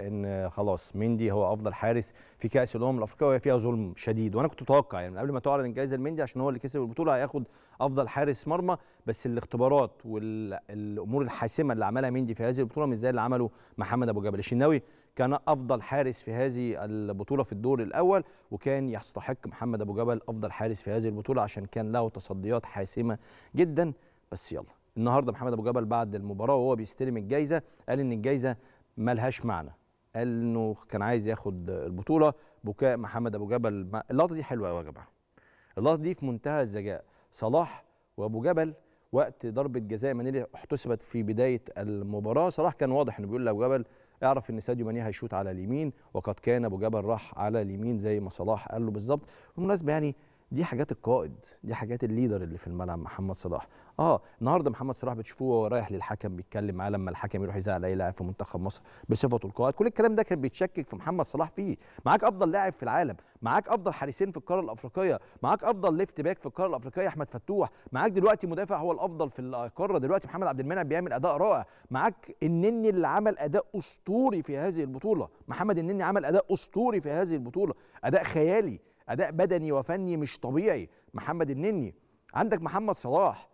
ان خلاص مندي هو افضل حارس في كاس الامم الافريقيه وهي فيها ظلم شديد وانا كنت متوقع يعني من قبل ما تعلن الجائزه لمندي عشان هو اللي كسب البطوله هياخد افضل حارس مرمى بس الاختبارات والامور الحاسمه اللي عملها مندي في هذه البطوله مش زي اللي عمله محمد ابو جبل الشناوي كان افضل حارس في هذه البطوله في الدور الاول وكان يستحق محمد ابو جبل افضل حارس في هذه البطوله عشان كان له تصديات حاسمه جدا بس يلا النهارده محمد ابو جبل بعد المباراه وهو بيستلم الجائزه قال ان الجائزه ملهاش معنى قال انه كان عايز ياخد البطوله بكاء محمد ابو جبل اللقطه دي حلوه قوي يا جماعه اللقطه دي في منتهى الذكاء صلاح وابو جبل وقت ضربه جزاء مانيلي احتسبت في بدايه المباراه صلاح كان واضح انه بيقول لابو جبل اعرف ان ساديو ماني هيشوط على اليمين وقد كان ابو جبل راح على اليمين زي ما صلاح قال له بالظبط بالمناسبه يعني دي حاجات القائد دي حاجات الليدر اللي في الملعب محمد صلاح اه النهارده محمد صلاح بتشوفوه وهو رايح للحكم بيتكلم معاه لما الحكم يروح يزعل اي لاعب في منتخب مصر بصفته القائد كل الكلام ده كان بيتشكك في محمد صلاح فيه معاك افضل لاعب في العالم معاك افضل حارسين في القاره الافريقيه معاك افضل ليفت باك في القاره الافريقيه احمد فتوح معاك دلوقتي مدافع هو الافضل في القاره دلوقتي محمد عبد المنعم بيعمل اداء رائع معاك النني اللي عمل اداء اسطوري في هذه البطوله محمد النني عمل اداء اسطوري في هذه البطوله اداء خيالي اداء بدني وفني مش طبيعي محمد النني عندك محمد صلاح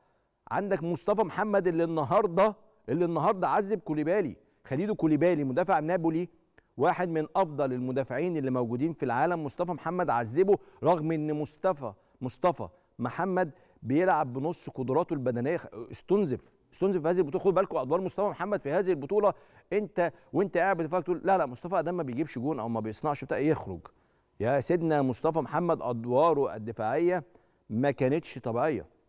عندك مصطفى محمد اللي النهارده اللي النهارده عذب كوليبالي خليدو كوليبالي مدافع نابولي واحد من افضل المدافعين اللي موجودين في العالم مصطفى محمد عذبه رغم ان مصطفى مصطفى محمد بيلعب بنص قدراته البدنيه استنزف استنزف في هذه البطوله خد بالكم ادوار مصطفى محمد في هذه البطوله انت وانت قاعد بتفكر تقول لا لا مصطفى ده ما بيجيبش جون او ما بيصنعش بتاع يخرج يا سيدنا مصطفى محمد ادواره الدفاعيه ما كانتش طبيعيه